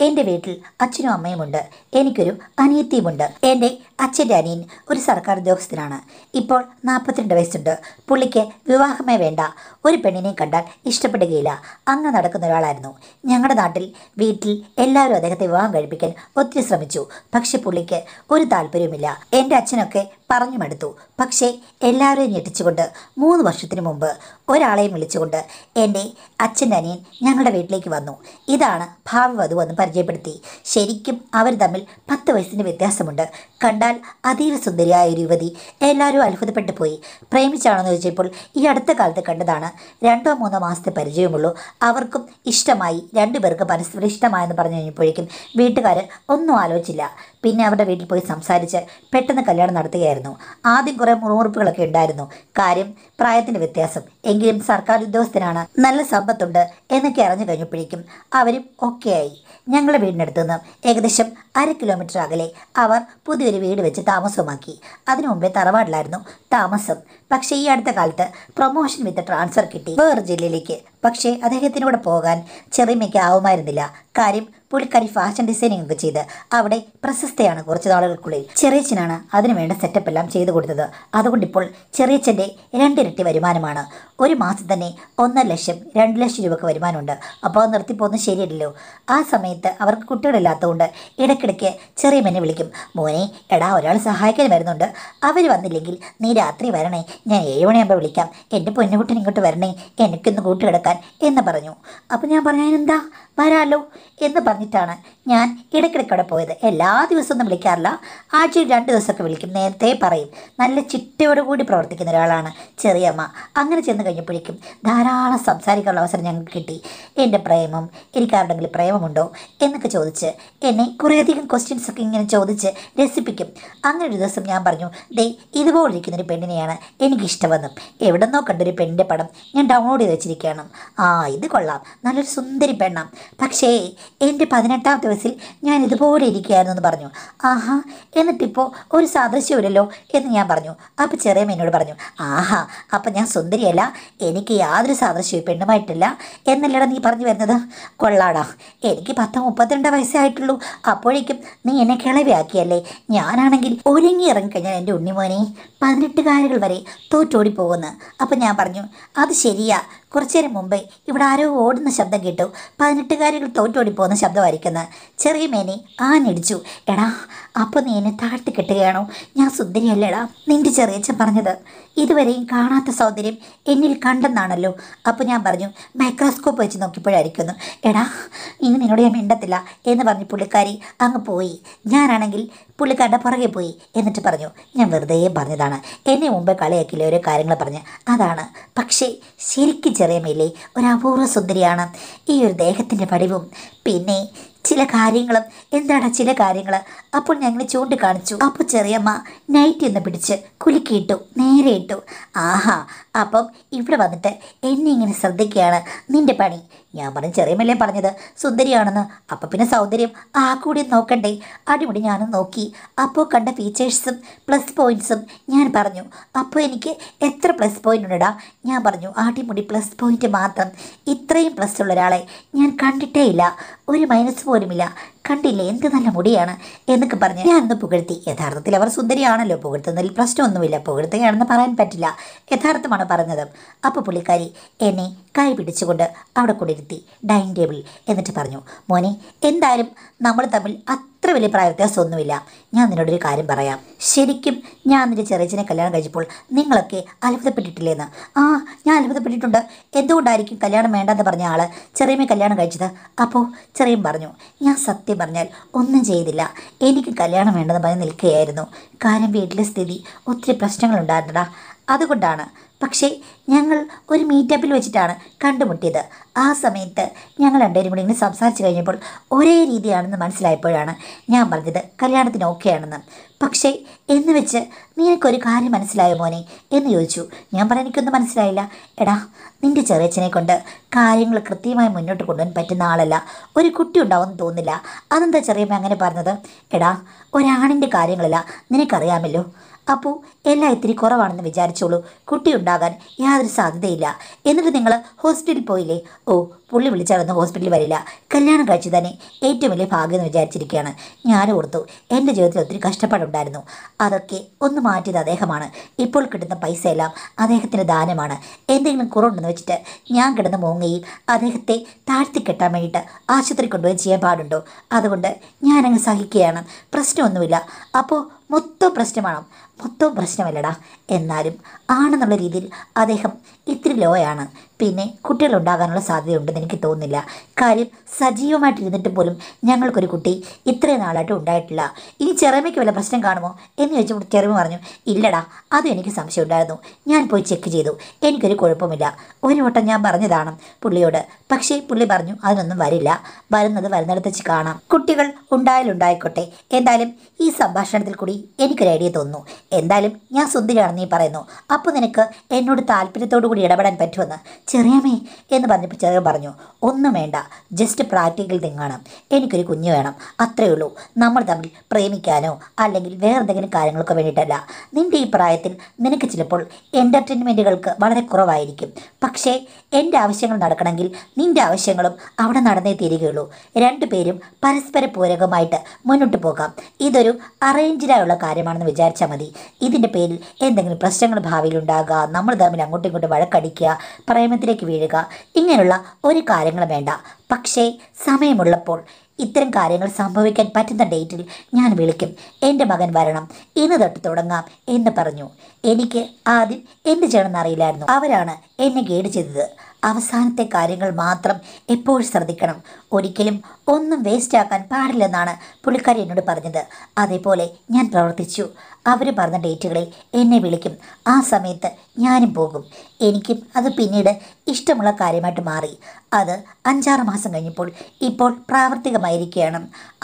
എൻ്റെ വീട്ടിൽ അച്ഛനും അമ്മയുമുണ്ട് എനിക്കൊരു അനിയത്തിയുമുണ്ട് എൻ്റെ അച്ഛൻ്റെ അനിയൻ ഒരു സർക്കാർ ഉദ്യോഗസ്ഥനാണ് ഇപ്പോൾ നാൽപ്പത്തിരണ്ട് വയസ്സുണ്ട് പുള്ളിക്ക് വിവാഹമേ വേണ്ട ഒരു പെണ്ണിനെ കണ്ടാൽ ഇഷ്ടപ്പെടുകയില്ല അങ്ങ് നടക്കുന്ന ഒരാളായിരുന്നു ഞങ്ങളുടെ നാട്ടിൽ വീട്ടിൽ എല്ലാവരും അദ്ദേഹത്തെ വിവാഹം കഴിപ്പിക്കാൻ ഒത്തിരി ശ്രമിച്ചു പക്ഷെ പുള്ളിക്ക് ഒരു താല്പര്യവുമില്ല എൻ്റെ അച്ഛനൊക്കെ പറഞ്ഞു മടുത്തു പക്ഷേ എല്ലാവരെയും ഞെട്ടിച്ചുകൊണ്ട് മൂന്ന് വർഷത്തിനു മുമ്പ് ഒരാളെയും വിളിച്ചുകൊണ്ട് എൻ്റെ അച്ഛൻ്റെ അനിയൻ ഞങ്ങളുടെ വീട്ടിലേക്ക് വന്നു ഇതാണ് ഭാവി വധു എന്ന് പരിചയപ്പെടുത്തി ശരിക്കും അവർ തമ്മിൽ പത്ത് വയസ്സിൻ്റെ വ്യത്യാസമുണ്ട് കണ്ടാൽ അതീവ സുന്ദരിയായ ഒരു യുവതി എല്ലാവരും അത്ഭുതപ്പെട്ടു പോയി പ്രേമിച്ചാണെന്ന് ചോദിച്ചപ്പോൾ ഈ അടുത്ത കാലത്ത് കണ്ടതാണ് രണ്ടോ മൂന്നോ മാസത്തെ പരിചയമുള്ളൂ അവർക്കും ഇഷ്ടമായി രണ്ടുപേർക്ക് പരസ്പരം ഇഷ്ടമായെന്ന് പറഞ്ഞു കഴിഞ്ഞപ്പോഴേക്കും വീട്ടുകാർ ഒന്നും ആലോചിച്ചില്ല പിന്നെ അവരുടെ വീട്ടിൽ പോയി സംസാരിച്ച് പെട്ടെന്ന് കല്യാണം നടത്തുകയായിരുന്നു ഉണ്ടായിരുന്നു ആദ്യം കുറേ മുറുമുറുപ്പുകളൊക്കെ ഉണ്ടായിരുന്നു കാര്യം പ്രായത്തിന്റെ വ്യത്യാസം എങ്കിലും സർക്കാർ ഉദ്യോഗസ്ഥനാണ് നല്ല സമ്പത്തുണ്ട് എന്നൊക്കെ അറിഞ്ഞു കഴിഞ്ഞപ്പോഴേക്കും അവരും ഒക്കെയായി ഞങ്ങളുടെ വീടിനടുത്തു നിന്ന് ഏകദേശം അര കിലോമീറ്റർ അകലെ അവർ പുതിയൊരു വീട് വെച്ച് താമസമാക്കി അതിനു മുമ്പേ തറവാടിലായിരുന്നു താമസം പക്ഷേ ഈ അടുത്ത കാലത്ത് പ്രൊമോഷൻ വിത്ത് ട്രാൻസ്ഫർ കിട്ടി വേറെ ജില്ലയിലേക്ക് പക്ഷേ അദ്ദേഹത്തിനോട് പോകാൻ ചെറിയമ്മയ്ക്ക് ആവുമായിരുന്നില്ല കാര്യം പുള്ളിക്കാരി ഫാഷൻ ഡിസൈനിങ് ഒക്കെ ചെയ്ത് അവിടെ പ്രശസ്തയാണ് കുറച്ച് നാളുകൾക്കുള്ളിൽ ചെറിയച്ചനാണ് അതിനുവേണ്ട സെറ്റപ്പ് എല്ലാം ചെയ്തു കൊടുത്തത് അതുകൊണ്ടിപ്പോൾ ചെറിയച്ചൻ്റെ രണ്ടിരട്ടി വരുമാനമാണ് ഒരു മാസം തന്നെ ഒന്നര ലക്ഷം രണ്ട് ലക്ഷം രൂപയ്ക്ക് വരുമാനമുണ്ട് അപ്പോൾ അത് നിർത്തിപ്പോന്ന് ശരിയല്ലല്ലോ ആ സമയത്ത് അവർക്ക് കുട്ടികളില്ലാത്തതുകൊണ്ട് ഇടയ്ക്കിടയ്ക്ക് ചെറിയമ്മനെ വിളിക്കും മോനെ എടാ ഒരാൾ സഹായിക്കാൻ വരുന്നുണ്ട് അവർ വന്നില്ലെങ്കിൽ നീ രാത്രി വരണേ ഞാൻ ഏഴ് മണിയാകുമ്പോൾ വിളിക്കാം എൻ്റെ പൊന്നുകുട്ടൻ ഇങ്ങോട്ട് വരണേ എനിക്കൊന്ന് കൂട്ടുകിടക്കാൻ എന്ന് പറഞ്ഞു അപ്പം ഞാൻ പറഞ്ഞതിനെന്താ വരാലോ എന്ന് പറഞ്ഞിട്ടാണ് ഞാൻ ഇടയ്ക്കിടയ്ക്കവിടെ പോയത് എല്ലാ ഒന്നും വിളിക്കാറില്ല ആഴ്ചയിൽ രണ്ട് ദിവസമൊക്കെ വിളിക്കും നേരത്തെ പറയും നല്ല ചിട്ടയോടു കൂടി പ്രവർത്തിക്കുന്ന ഒരാളാണ് ചെറിയമ്മ അങ്ങനെ ചെന്ന് കഴിഞ്ഞപ്പോഴേക്കും ധാരാളം സംസാരിക്കാനുള്ള അവസരം ഞങ്ങൾക്ക് കിട്ടി എൻ്റെ പ്രേമം എനിക്കാരുടെങ്കിലും പ്രേമമുണ്ടോ എന്നൊക്കെ ചോദിച്ച് എന്നെ കുറേയധികം ക്വസ്റ്റ്യൻസ് ഒക്കെ ഇങ്ങനെ ചോദിച്ച് രസിപ്പിക്കും അങ്ങനെ ഒരു ദിവസം ഞാൻ പറഞ്ഞു ദേ ഇതുപോലെ ഇരിക്കുന്നൊരു പെണ്ണിനെയാണ് എനിക്കിഷ്ടമെന്നും എവിടെ നിന്നോ കണ്ടൊരു പെണ്ണിൻ്റെ പടം ഞാൻ ഡൗൺലോഡ് ചെയ്ത് വെച്ചിരിക്കുകയാണ് ആ ഇത് കൊള്ളാം നല്ലൊരു സുന്ദരി പെണ്ണാം പക്ഷേ എൻ്റെ പതിനെട്ടാം ദിവസിൽ ഞാൻ ഇതുപോലെ ഇരിക്കുകയായിരുന്നു എന്ന് പറഞ്ഞു ആഹാ എന്നിട്ടിപ്പോൾ ഒരു സാദൃശ്യമില്ലല്ലോ എന്ന് ഞാൻ പറഞ്ഞു അപ്പോൾ ചെറിയ എന്നോട് പറഞ്ഞു ആഹാ അപ്പം ഞാൻ സുന്ദരിയല്ല എനിക്ക് യാതൊരു സാദൃശ്യവും പെണ്ണുമായിട്ടില്ല എന്നല്ലടാ നീ പറഞ്ഞു വരുന്നത് കൊള്ളാടാ എനിക്ക് പത്ത് മുപ്പത്തിരണ്ട് വയസ്സായിട്ടുള്ളൂ അപ്പോഴേക്കും നീ എന്നെ കിളവിയാക്കിയല്ലേ ഞാനാണെങ്കിൽ ഒരുങ്ങി ഇറങ്ങിക്കഴിഞ്ഞാൽ എൻ്റെ ഉണ്ണിമോനെ കാലുകൾ വരെ തോറ്റോടി പോകുന്നു അപ്പം ഞാൻ പറഞ്ഞു അത് ശരിയാ കുറച്ചേരം മുമ്പേ ഇവിടെ ആരോ ഓടുന്ന ശബ്ദം കേട്ടു പതിനെട്ടുകാരികൾ ശബ്ദം ശബ്ദമായിരിക്കുന്നത് ചെറിയ മേനെ ആനടിച്ചു എടാ അപ്പോൾ നീ എന്നെ താഴ്ത്തി കെട്ടുകയാണോ ഞാൻ സുന്ദരിയല്ലേടാ നിന്റെ ചെറിയച്ഛൻ പറഞ്ഞത് ഇതുവരെയും കാണാത്ത സൗന്ദര്യം എന്നിൽ കണ്ടെന്നാണല്ലോ അപ്പോൾ ഞാൻ പറഞ്ഞു മൈക്രോസ്കോപ്പ് വെച്ച് നോക്കിയപ്പോഴായിരിക്കുന്നു എടാ ഇനി നിന്നോട് ഞാൻ മിണ്ടത്തില്ല എന്ന് പറഞ്ഞ് പുള്ളിക്കാരി അങ്ങ് പോയി ഞാനാണെങ്കിൽ പുള്ളിക്കാരുടെ പുറകെ പോയി എന്നിട്ട് പറഞ്ഞു ഞാൻ വെറുതെ പറഞ്ഞതാണ് എന്നെ മുമ്പേ കളിയാക്കില്ല ഓരോ കാര്യങ്ങൾ പറഞ്ഞ് അതാണ് പക്ഷേ ശരിക്കും ചെറിയമേലെ ഒരപൂർവ സുന്ദരിയാണ് ഈ ഒരു ദേഹത്തിൻ്റെ പടിവും പിന്നെ ചില കാര്യങ്ങളും എന്താടാ ചില കാര്യങ്ങൾ അപ്പോൾ ഞങ്ങൾ ചൂണ്ടിക്കാണിച്ചു അപ്പോൾ ചെറിയമ്മ നൈറ്റ് എന്ന് പിടിച്ച് കുലുക്കിയിട്ടു നേരെ ഇട്ടു ആഹാ അപ്പം ഇവിടെ വന്നിട്ട് എന്നെ ഇങ്ങനെ ശ്രദ്ധിക്കുകയാണ് നിൻ്റെ പണി ഞാൻ പറഞ്ഞു മല്ലേ പറഞ്ഞത് സുന്ദരിയാണെന്ന് അപ്പം പിന്നെ സൗന്ദര്യം ആ കൂടി നോക്കണ്ടേ അടിമുടി ഞാനും നോക്കി അപ്പോൾ കണ്ട ഫീച്ചേഴ്സും പ്ലസ് പോയിൻറ്സും ഞാൻ പറഞ്ഞു അപ്പോൾ എനിക്ക് എത്ര പ്ലസ് പോയിൻ്റ് ഉണ്ടടാ ഞാൻ പറഞ്ഞു അടിമുടി പ്ലസ് പോയിൻ്റ് മാത്രം ഇത്രയും പ്ലസ് ഉള്ള ഒരാളെ ഞാൻ കണ്ടിട്ടേ ഇല്ല ഒരു മൈനസ് പോലുമില്ല കണ്ടില്ലേ എന്ത് നല്ല മുടിയാണ് എന്നൊക്കെ പറഞ്ഞ് ഞാനൊന്ന് പുകഴ്ത്തി യഥാർത്ഥത്തിൽ അവർ സുന്ദരിയാണല്ലോ പുകഴ്ത്തുന്നതിൽ പ്രശ്നമൊന്നുമില്ല പുകഴ്ത്തുകയാണെന്ന് പറയാൻ പറ്റില്ല യഥാർത്ഥമാണ് എന്നാണ് പറഞ്ഞത് അപ്പോൾ പുള്ളിക്കാരി എന്നെ കൈ പിടിച്ചുകൊണ്ട് അവിടെ കൊണ്ടിരുത്തി ഡൈനിങ് ടേബിൾ എന്നിട്ട് പറഞ്ഞു മോനെ എന്തായാലും നമ്മൾ തമ്മിൽ അത്ര വലിയ പ്രായവ്യത്യാസമൊന്നുമില്ല ഞാൻ നിന്നോടൊരു കാര്യം പറയാം ശരിക്കും ഞാൻ നിൻ്റെ ചെറിയച്ചനെ കല്യാണം കഴിച്ചപ്പോൾ നിങ്ങളൊക്കെ അത്ഭുതപ്പെട്ടിട്ടില്ലേന്ന് ആ ഞാൻ അത്ഭുതപ്പെട്ടിട്ടുണ്ട് എന്തുകൊണ്ടായിരിക്കും കല്യാണം വേണ്ടെന്ന് പറഞ്ഞ ആൾ ചെറിയമ്മ കല്യാണം കഴിച്ചത് അപ്പോൾ ചെറിയം പറഞ്ഞു ഞാൻ സത്യം പറഞ്ഞാൽ ഒന്നും ചെയ്തില്ല എനിക്ക് കല്യാണം വേണ്ടെന്ന് പറഞ്ഞ് നിൽക്കുകയായിരുന്നു കാരണം വീട്ടിലെ സ്ഥിതി ഒത്തിരി പ്രശ്നങ്ങളുണ്ടായിരുന്നടാ അതുകൊണ്ടാണ് പക്ഷേ ഞങ്ങൾ ഒരു മീറ്റപ്പിൽ വെച്ചിട്ടാണ് കണ്ടുമുട്ടിയത് ആ സമയത്ത് ഞങ്ങൾ രണ്ടുപേരും കൂടി ഇങ്ങനെ സംസാരിച്ച് കഴിഞ്ഞപ്പോൾ ഒരേ രീതിയാണെന്ന് മനസ്സിലായപ്പോഴാണ് ഞാൻ പറഞ്ഞത് കല്യാണത്തിന് ഓക്കെയാണെന്ന് പക്ഷേ എന്ന് വെച്ച് നിനക്കൊരു കാര്യം മനസ്സിലായോ മോനെ എന്ന് ചോദിച്ചു ഞാൻ പറഞ്ഞു എനിക്കൊന്നും മനസ്സിലായില്ല എടാ നിൻ്റെ ചെറിയച്ഛനെ കൊണ്ട് കാര്യങ്ങൾ കൃത്യമായി മുന്നോട്ട് കൊണ്ടുപോകാൻ പറ്റുന്ന ആളല്ല ഒരു കുട്ടി ഉണ്ടാവുമെന്ന് തോന്നില്ല അതെന്താ ചെറിയമ്മ അങ്ങനെ പറഞ്ഞത് എടാ ഒരാണിൻ്റെ കാര്യങ്ങളല്ല നിനക്കറിയാമല്ലോ അപ്പോൾ എല്ലാം ഇത്തിരി കുറവാണെന്ന് വിചാരിച്ചോളൂ ഉണ്ടാകാൻ യാതൊരു സാധ്യതയില്ല എന്നിട്ട് നിങ്ങൾ ഹോസ്പിറ്റലിൽ പോയില്ലേ ഓ പുള്ളി വിളിച്ചാലൊന്നും ഹോസ്പിറ്റലിൽ വരില്ല കല്യാണം കഴിച്ചു തന്നെ ഏറ്റവും വലിയ ഭാഗ്യം എന്ന് വിചാരിച്ചിരിക്കുകയാണ് ഞാൻ ഓർത്തു എൻ്റെ ജീവിതത്തിൽ ഒത്തിരി കഷ്ടപ്പാടുണ്ടായിരുന്നു അതൊക്കെ ഒന്ന് മാറ്റിയത് അദ്ദേഹമാണ് ഇപ്പോൾ കിട്ടുന്ന പൈസയെല്ലാം അദ്ദേഹത്തിൻ്റെ ദാനമാണ് എന്തെങ്കിലും കുറവുണ്ടെന്ന് വെച്ചിട്ട് ഞാൻ കിടന്ന മൂങ്ങയിൽ അദ്ദേഹത്തെ താഴ്ത്തിക്കെട്ടാൻ വേണ്ടിയിട്ട് ആശുപത്രി കൊണ്ടുപോയി ചെയ്യാൻ പാടുണ്ടോ അതുകൊണ്ട് ഞാനങ്ങ് സഹിക്കുകയാണ് പ്രശ്നമൊന്നുമില്ല അപ്പോൾ മൊത്തം പ്രശ്നമാണ് മൊത്തം പ്രശ്നമല്ലടാ എന്നാലും ആണെന്നുള്ള രീതിയിൽ അദ്ദേഹം ഇത്തിരി ലോയാണ് പിന്നെ കുട്ടികൾ ഉണ്ടാകാനുള്ള സാധ്യതയുണ്ടെന്ന് എനിക്ക് തോന്നുന്നില്ല കാര്യം സജീവമായിട്ടിരുന്നിട്ട് പോലും ഞങ്ങൾക്കൊരു കുട്ടി ഇത്രയും നാളായിട്ട് ഉണ്ടായിട്ടില്ല ഇനി ചെറമയ്ക്ക് വല്ല പ്രശ്നം കാണുമോ എന്ന് ചോദിച്ചപ്പോൾ ചെറുമ പറഞ്ഞു ഇല്ലടാ അതും എനിക്ക് സംശയം ഉണ്ടായിരുന്നു ഞാൻ പോയി ചെക്ക് ചെയ്തു എനിക്കൊരു കുഴപ്പമില്ല ഒരു വട്ടം ഞാൻ പറഞ്ഞതാണ് പുള്ളിയോട് പക്ഷേ പുള്ളി പറഞ്ഞു അതിനൊന്നും വരില്ല വരുന്നത് വരുന്നിടത്ത് വെച്ച് കാണാം കുട്ടികൾ ഉണ്ടായാലുണ്ടായിക്കോട്ടെ എന്തായാലും ഈ സംഭാഷണത്തിൽ കൂടി എനിക്കൊരു ഐഡിയ തോന്നുന്നു എന്തായാലും ഞാൻ സുന്ദരിയാണ് നീ പറയുന്നു അപ്പോൾ നിനക്ക് എന്നോട് താല്പര്യത്തോടു കൂടി ഇടപെടാൻ പറ്റുമെന്ന് ചെറിയമേ എന്ന് പറഞ്ഞപ്പോൾ ചെറിയ പറഞ്ഞു ഒന്നും വേണ്ട ജസ്റ്റ് പ്രാക്ടിക്കൽ തിങ്ങാണ് എനിക്കൊരു കുഞ്ഞ് വേണം അത്രയേ ഉള്ളൂ നമ്മൾ തമ്മിൽ പ്രേമിക്കാനോ അല്ലെങ്കിൽ വേറെ എന്തെങ്കിലും കാര്യങ്ങൾക്കോ വേണ്ടിയിട്ടല്ല നിൻ്റെ ഈ പ്രായത്തിൽ നിനക്ക് ചിലപ്പോൾ എൻ്റർടൈൻമെൻറ്റുകൾക്ക് വളരെ കുറവായിരിക്കും പക്ഷേ എൻ്റെ ആവശ്യങ്ങൾ നടക്കണമെങ്കിൽ നിൻ്റെ ആവശ്യങ്ങളും അവിടെ നടന്നേ തീരുകയുള്ളൂ രണ്ടുപേരും പരസ്പര പൂരകമായിട്ട് മുന്നോട്ട് പോകാം ഇതൊരു അറേഞ്ച്ഡായുള്ള കാര്യമാണെന്ന് വിചാരിച്ചാൽ മതി ഇതിൻ്റെ പേരിൽ എന്തെങ്കിലും പ്രശ്നങ്ങൾ ഭാവിയിൽ ഉണ്ടാകുക നമ്മൾ തമ്മിൽ അങ്ങോട്ടും ഇങ്ങോട്ടും വഴക്കടിക്കുക പ്രേമത്തിലേക്ക് വീഴുക ഇങ്ങനെയുള്ള ഒരു കാര്യങ്ങളും വേണ്ട പക്ഷേ സമയമുള്ളപ്പോൾ ഇത്തരം കാര്യങ്ങൾ സംഭവിക്കാൻ പറ്റുന്ന ഡേറ്റിൽ ഞാൻ വിളിക്കും എൻ്റെ മകൻ വരണം ഇന്ന് തൊട്ട് തുടങ്ങാം എന്ന് പറഞ്ഞു എനിക്ക് ആദ്യം എന്ത് ചെയ്യണമെന്ന് അറിയില്ലായിരുന്നു അവരാണ് എന്നെ ഗൈഡ് ചെയ്തത് അവസാനത്തെ കാര്യങ്ങൾ മാത്രം എപ്പോഴും ശ്രദ്ധിക്കണം ഒരിക്കലും ഒന്നും വേസ്റ്റ് ആക്കാൻ പാടില്ലെന്നാണ് പുള്ളിക്കാരി എന്നോട് പറഞ്ഞത് അതേപോലെ ഞാൻ പ്രവർത്തിച്ചു അവർ പറഞ്ഞ ഡേറ്റുകളിൽ എന്നെ വിളിക്കും ആ സമയത്ത് ഞാനും പോകും എനിക്കും അത് പിന്നീട് ഇഷ്ടമുള്ള കാര്യമായിട്ട് മാറി അത് അഞ്ചാറ് മാസം കഴിഞ്ഞപ്പോൾ ഇപ്പോൾ പ്രാവർത്തികമായിരിക്കുകയാണ്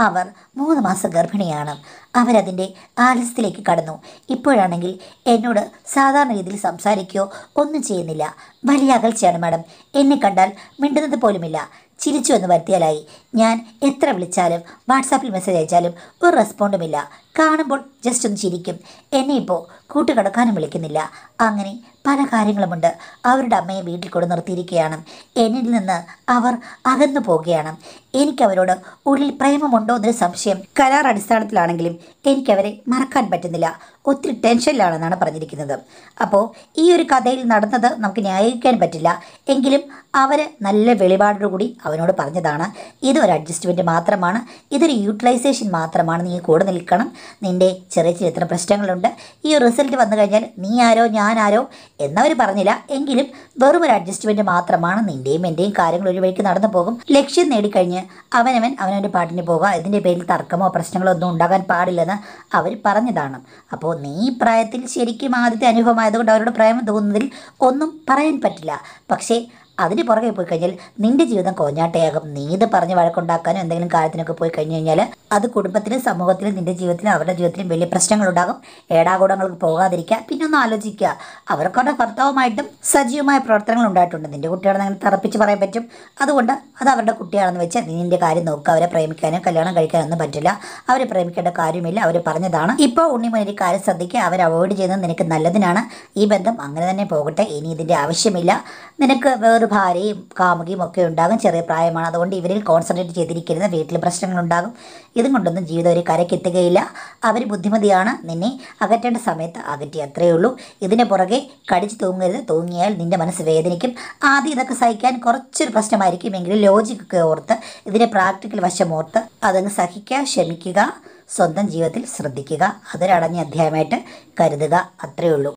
അവർ മൂന്ന് മാസം ഗർഭിണിയാണ് അവരതിൻ്റെ ആലസ്യത്തിലേക്ക് കടന്നു ഇപ്പോഴാണെങ്കിൽ എന്നോട് സാധാരണ രീതിയിൽ സംസാരിക്കുകയോ ഒന്നും ചെയ്യുന്നില്ല വലിയ അകൽച്ചയാണ് മാഡം എന്നെ കണ്ടാൽ മിണ്ടുന്നത് പോലുമില്ല ചിരിച്ചു എന്ന് വരുത്തിയാലായി ഞാൻ എത്ര വിളിച്ചാലും വാട്സാപ്പിൽ മെസ്സേജ് അയച്ചാലും ഒരു റെസ്പോണ്ടുമില്ല കാണുമ്പോൾ ജസ്റ്റ് ഒന്ന് ചിരിക്കും എന്നെ ഇപ്പോൾ കൂട്ടുകിടക്കാനും വിളിക്കുന്നില്ല അങ്ങനെ പല കാര്യങ്ങളുമുണ്ട് അവരുടെ അമ്മയെ വീട്ടിൽ കൊണ്ടു നിർത്തിയിരിക്കുകയാണ് എന്നിൽ നിന്ന് അവർ അകന്നു പോവുകയാണ് എനിക്കവരോട് ഉള്ളിൽ പ്രേമമുണ്ടോ എന്നൊരു സംശയം കരാർ അടിസ്ഥാനത്തിലാണെങ്കിലും എനിക്കവരെ മറക്കാൻ പറ്റുന്നില്ല ഒത്തിരി ടെൻഷനിലാണെന്നാണ് പറഞ്ഞിരിക്കുന്നത് അപ്പോൾ ഈ ഒരു കഥയിൽ നടന്നത് നമുക്ക് ന്യായീകരിക്കാൻ പറ്റില്ല എങ്കിലും അവർ നല്ല വെളിപാടോടുകൂടി അവനോട് പറഞ്ഞതാണ് ഇത് ഒരു അഡ്ജസ്റ്റ്മെൻറ്റ് മാത്രമാണ് ഇതൊരു യൂട്ടിലൈസേഷൻ മാത്രമാണ് നീ കൂടെ നിൽക്കണം നിൻ്റെ ചെറിയ ചെറിയ ഇത്ര പ്രശ്നങ്ങളുണ്ട് ഈ റിസൾട്ട് വന്നു കഴിഞ്ഞാൽ നീ ആരോ ഞാനാരോ എന്നവർ പറഞ്ഞില്ല എങ്കിലും വെറും ഒരു അഡ്ജസ്റ്റ്മെന്റ് മാത്രമാണ് നിന്റെയും എന്റെയും കാര്യങ്ങൾ ഒരു വഴിക്ക് നടന്നു പോകും ലക്ഷ്യം നേടിക്കഴിഞ്ഞ് അവനവൻ അവനവന്റെ പാട്ടിന് പോകുക ഇതിന്റെ പേരിൽ തർക്കമോ പ്രശ്നങ്ങളോ ഒന്നും ഉണ്ടാകാൻ പാടില്ലെന്ന് അവർ പറഞ്ഞതാണ് അപ്പോൾ നീ പ്രായത്തിൽ ശരിക്കും ആദ്യത്തെ അനുഭവമായതുകൊണ്ട് അവരോട് പ്രേമം തോന്നുന്നതിൽ ഒന്നും പറയാൻ പറ്റില്ല പക്ഷേ അതിന് പുറകെ പോയി കഴിഞ്ഞാൽ നിന്റെ ജീവിതം കോഞ്ഞാട്ടയാകും നീ ഇത് പറഞ്ഞ് വഴക്കുണ്ടാക്കാനും എന്തെങ്കിലും കാര്യത്തിനൊക്കെ പോയി കഴിഞ്ഞു കഴിഞ്ഞാൽ അത് കുടുംബത്തിലും സമൂഹത്തിലും നിന്റെ ജീവിതത്തിലും അവരുടെ ജീവിതത്തിലും വലിയ പ്രശ്നങ്ങളുണ്ടാകും ഏടാകൂടങ്ങൾക്ക് പോകാതിരിക്കുക പിന്നെ ഒന്ന് ആലോചിക്കുക അവർക്കവരുടെ ഭർത്താവുമായിട്ടും സജീവമായ പ്രവർത്തനങ്ങൾ ഉണ്ടായിട്ടുണ്ട് നിന്റെ കുട്ടിയാണെന്ന് അങ്ങനെ തറപ്പിച്ച് പറയാൻ പറ്റും അതുകൊണ്ട് അത് അവരുടെ കുട്ടിയാണെന്ന് വെച്ചാൽ നീ നിന്റെ കാര്യം നോക്കുക അവരെ പ്രേമിക്കാനോ കല്യാണം ഒന്നും പറ്റില്ല അവരെ പ്രേമിക്കേണ്ട കാര്യമില്ല അവർ പറഞ്ഞതാണ് ഇപ്പോൾ ഉണ്ണിമൊരു കാര്യം ശ്രദ്ധിക്കുക അവർ അവോയ്ഡ് ചെയ്യുന്നത് നിനക്ക് നല്ലതിനാണ് ഈ ബന്ധം അങ്ങനെ തന്നെ പോകട്ടെ ഇനി ഇതിൻ്റെ ആവശ്യമില്ല നിനക്ക് വേറെ ഭാര്യയും കാമുകിയും ഒക്കെ ഉണ്ടാകും ചെറിയ പ്രായമാണ് അതുകൊണ്ട് ഇവരിൽ കോൺസെൻട്രേറ്റ് ചെയ്തിരിക്കരുത് വീട്ടിൽ പ്രശ്നങ്ങളുണ്ടാകും ഇതും കൊണ്ടൊന്നും ജീവിതം ഒരു എത്തുകയില്ല അവർ ബുദ്ധിമതിയാണ് നിന്നെ അകറ്റേണ്ട സമയത്ത് അകറ്റി അത്രയേ ഉള്ളൂ ഇതിന് പുറകെ കടിച്ചു തൂങ്ങരുത് തൂങ്ങിയാൽ നിന്റെ മനസ്സ് വേദനിക്കും ആദ്യം ഇതൊക്കെ സഹിക്കാൻ കുറച്ചൊരു പ്രശ്നമായിരിക്കും എങ്കിലും ലോജിക്കൊക്കെ ഓർത്ത് ഇതിൻ്റെ പ്രാക്ടിക്കൽ വശം ഓർത്ത് അതങ്ങ് സഹിക്കുക ക്ഷമിക്കുക സ്വന്തം ജീവിതത്തിൽ ശ്രദ്ധിക്കുക അതൊരടഞ്ഞ അധ്യായമായിട്ട് കരുതുക അത്രയേ ഉള്ളൂ